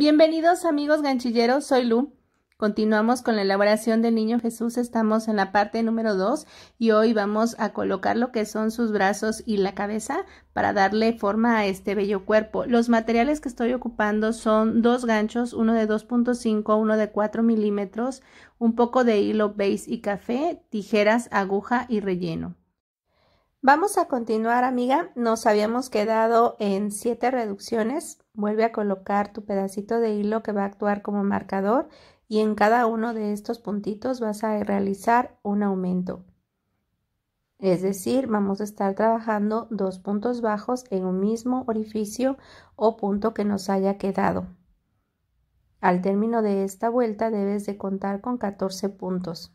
Bienvenidos amigos ganchilleros, soy Lu. Continuamos con la elaboración del niño Jesús, estamos en la parte número 2 y hoy vamos a colocar lo que son sus brazos y la cabeza para darle forma a este bello cuerpo. Los materiales que estoy ocupando son dos ganchos, uno de 2.5, uno de 4 milímetros, un poco de hilo beige y café, tijeras, aguja y relleno. Vamos a continuar, amiga. Nos habíamos quedado en siete reducciones. Vuelve a colocar tu pedacito de hilo que va a actuar como marcador y en cada uno de estos puntitos vas a realizar un aumento. Es decir, vamos a estar trabajando dos puntos bajos en un mismo orificio o punto que nos haya quedado. Al término de esta vuelta debes de contar con 14 puntos.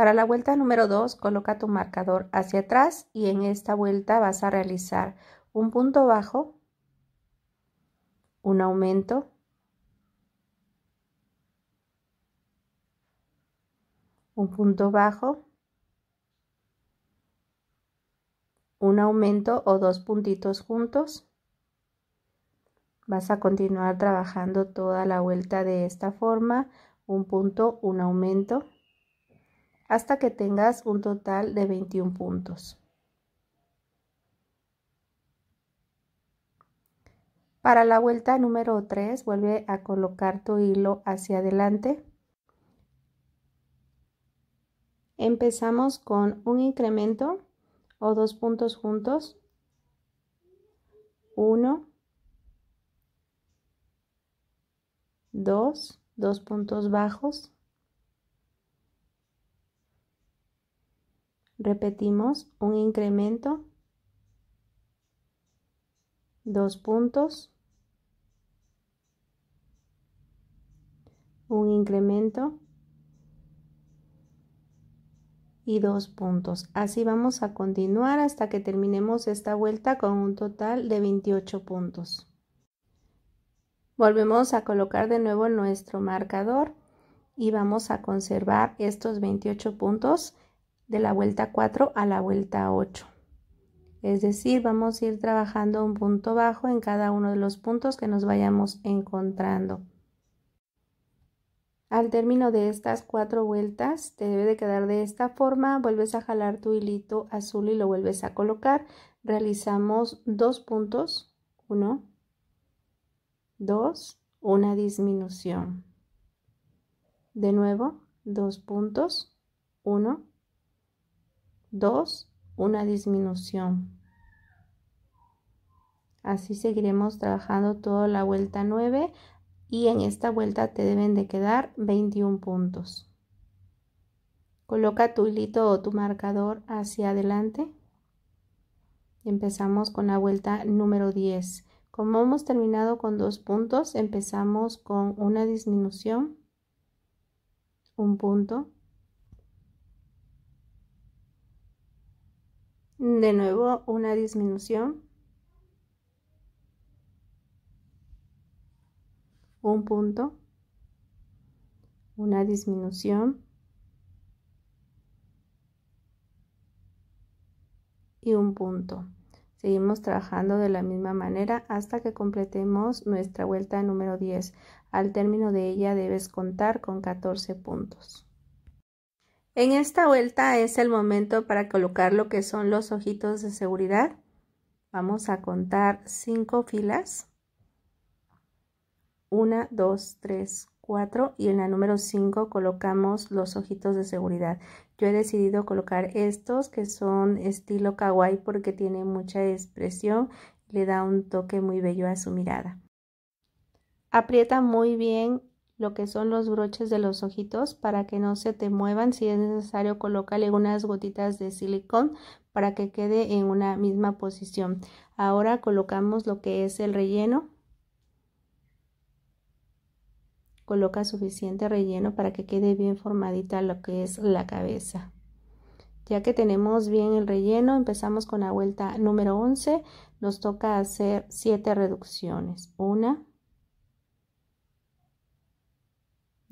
Para la vuelta número 2, coloca tu marcador hacia atrás y en esta vuelta vas a realizar un punto bajo, un aumento, un punto bajo, un aumento o dos puntitos juntos. Vas a continuar trabajando toda la vuelta de esta forma, un punto, un aumento hasta que tengas un total de 21 puntos. Para la vuelta número 3, vuelve a colocar tu hilo hacia adelante. Empezamos con un incremento o dos puntos juntos. 1, 2, dos puntos bajos, Repetimos, un incremento, dos puntos, un incremento y dos puntos. Así vamos a continuar hasta que terminemos esta vuelta con un total de 28 puntos. Volvemos a colocar de nuevo nuestro marcador y vamos a conservar estos 28 puntos de la vuelta 4 a la vuelta 8. Es decir, vamos a ir trabajando un punto bajo en cada uno de los puntos que nos vayamos encontrando. Al término de estas cuatro vueltas, te debe de quedar de esta forma, vuelves a jalar tu hilito azul y lo vuelves a colocar. Realizamos dos puntos, uno, dos, una disminución. De nuevo, dos puntos, uno, 2, una disminución. Así seguiremos trabajando toda la vuelta 9 y en esta vuelta te deben de quedar 21 puntos. Coloca tu hilito o tu marcador hacia adelante. y Empezamos con la vuelta número 10. Como hemos terminado con dos puntos, empezamos con una disminución, un punto, de nuevo una disminución, un punto, una disminución y un punto. Seguimos trabajando de la misma manera hasta que completemos nuestra vuelta número 10. Al término de ella debes contar con 14 puntos. En esta vuelta es el momento para colocar lo que son los ojitos de seguridad. Vamos a contar cinco filas. Una, 2, 3, 4 y en la número 5 colocamos los ojitos de seguridad. Yo he decidido colocar estos que son estilo kawaii porque tiene mucha expresión, le da un toque muy bello a su mirada. Aprieta muy bien lo que son los broches de los ojitos para que no se te muevan. Si es necesario, colócale unas gotitas de silicón para que quede en una misma posición. Ahora colocamos lo que es el relleno. Coloca suficiente relleno para que quede bien formadita lo que es la cabeza. Ya que tenemos bien el relleno, empezamos con la vuelta número 11. Nos toca hacer 7 reducciones. una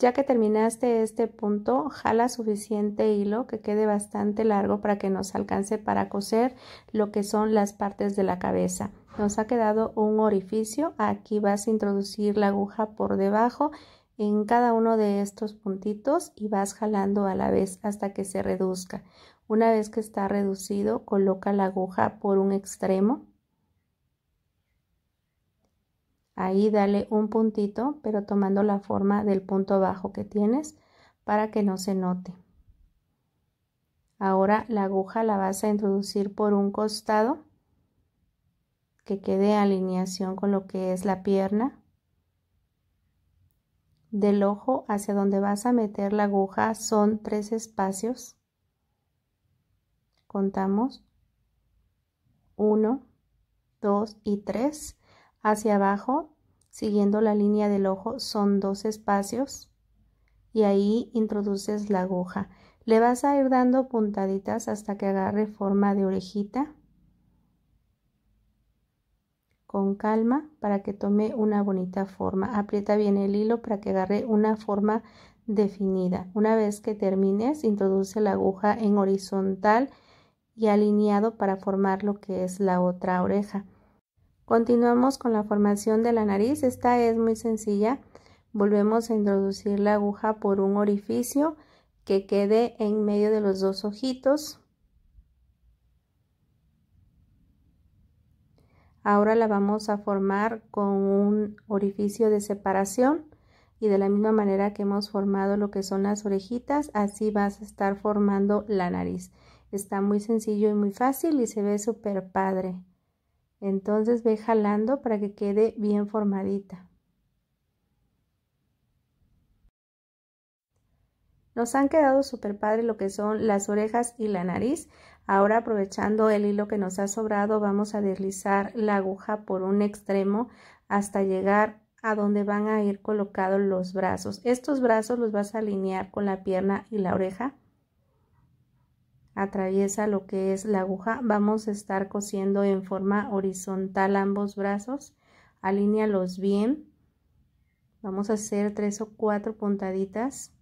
Ya que terminaste este punto, jala suficiente hilo que quede bastante largo para que nos alcance para coser lo que son las partes de la cabeza. Nos ha quedado un orificio, aquí vas a introducir la aguja por debajo en cada uno de estos puntitos y vas jalando a la vez hasta que se reduzca. Una vez que está reducido, coloca la aguja por un extremo Ahí dale un puntito, pero tomando la forma del punto bajo que tienes para que no se note. Ahora la aguja la vas a introducir por un costado que quede alineación con lo que es la pierna. Del ojo hacia donde vas a meter la aguja son tres espacios. Contamos uno, dos y tres. Hacia abajo, siguiendo la línea del ojo, son dos espacios y ahí introduces la aguja. Le vas a ir dando puntaditas hasta que agarre forma de orejita con calma para que tome una bonita forma. Aprieta bien el hilo para que agarre una forma definida. Una vez que termines, introduce la aguja en horizontal y alineado para formar lo que es la otra oreja. Continuamos con la formación de la nariz. Esta es muy sencilla. Volvemos a introducir la aguja por un orificio que quede en medio de los dos ojitos. Ahora la vamos a formar con un orificio de separación y de la misma manera que hemos formado lo que son las orejitas, así vas a estar formando la nariz. Está muy sencillo y muy fácil y se ve súper padre. Entonces ve jalando para que quede bien formadita. Nos han quedado súper padre lo que son las orejas y la nariz. Ahora aprovechando el hilo que nos ha sobrado vamos a deslizar la aguja por un extremo hasta llegar a donde van a ir colocados los brazos. Estos brazos los vas a alinear con la pierna y la oreja atraviesa lo que es la aguja, vamos a estar cosiendo en forma horizontal ambos brazos, alínealos bien, vamos a hacer tres o cuatro puntaditas.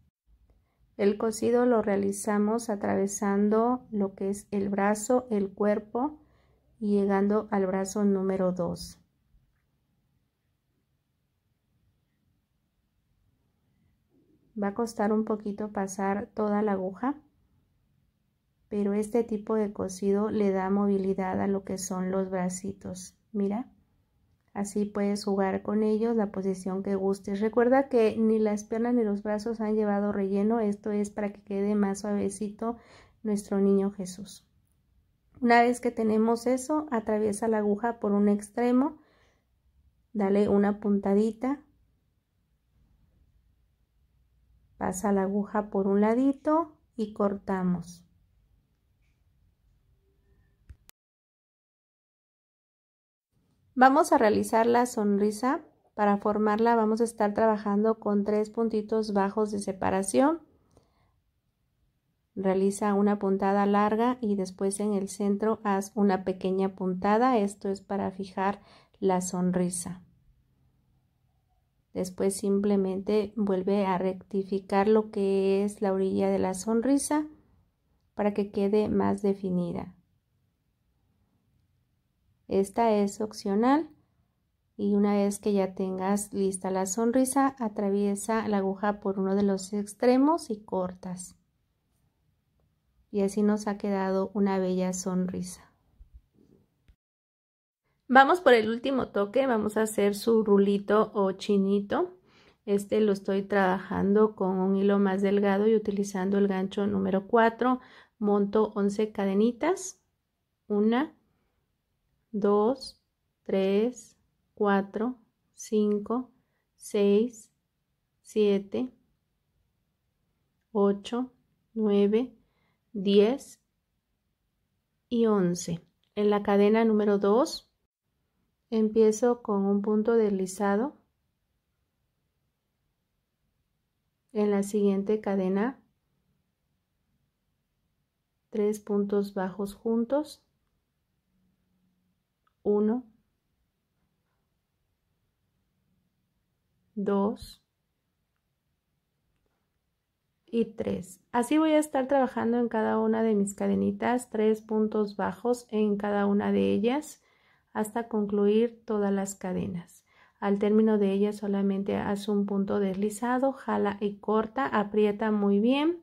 El cosido lo realizamos atravesando lo que es el brazo, el cuerpo y llegando al brazo número 2. Va a costar un poquito pasar toda la aguja pero este tipo de cosido le da movilidad a lo que son los bracitos. Mira, así puedes jugar con ellos la posición que gustes. Recuerda que ni las piernas ni los brazos han llevado relleno, esto es para que quede más suavecito nuestro niño Jesús. Una vez que tenemos eso, atraviesa la aguja por un extremo, dale una puntadita, pasa la aguja por un ladito y cortamos. Vamos a realizar la sonrisa. Para formarla vamos a estar trabajando con tres puntitos bajos de separación. Realiza una puntada larga y después en el centro haz una pequeña puntada. Esto es para fijar la sonrisa. Después simplemente vuelve a rectificar lo que es la orilla de la sonrisa para que quede más definida. Esta es opcional y una vez que ya tengas lista la sonrisa, atraviesa la aguja por uno de los extremos y cortas. Y así nos ha quedado una bella sonrisa. Vamos por el último toque, vamos a hacer su rulito o chinito. Este lo estoy trabajando con un hilo más delgado y utilizando el gancho número 4. Monto 11 cadenitas. una 2, 3, 4, 5, 6, 7, 8, 9, 10 y 11. En la cadena número 2 empiezo con un punto deslizado en la siguiente cadena tres puntos bajos juntos 1, 2 y 3. Así voy a estar trabajando en cada una de mis cadenitas, tres puntos bajos en cada una de ellas hasta concluir todas las cadenas. Al término de ellas solamente haz un punto deslizado, jala y corta, aprieta muy bien,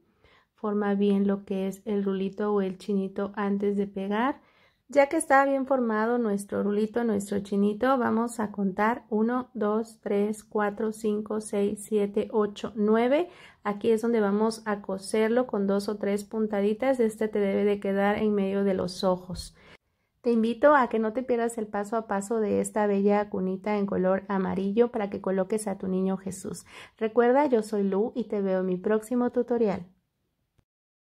forma bien lo que es el rulito o el chinito antes de pegar ya que está bien formado nuestro rulito, nuestro chinito, vamos a contar 1, 2, 3, 4, 5, 6, 7, 8, 9. Aquí es donde vamos a coserlo con dos o tres puntaditas. Este te debe de quedar en medio de los ojos. Te invito a que no te pierdas el paso a paso de esta bella cunita en color amarillo para que coloques a tu niño Jesús. Recuerda, yo soy Lu y te veo en mi próximo tutorial.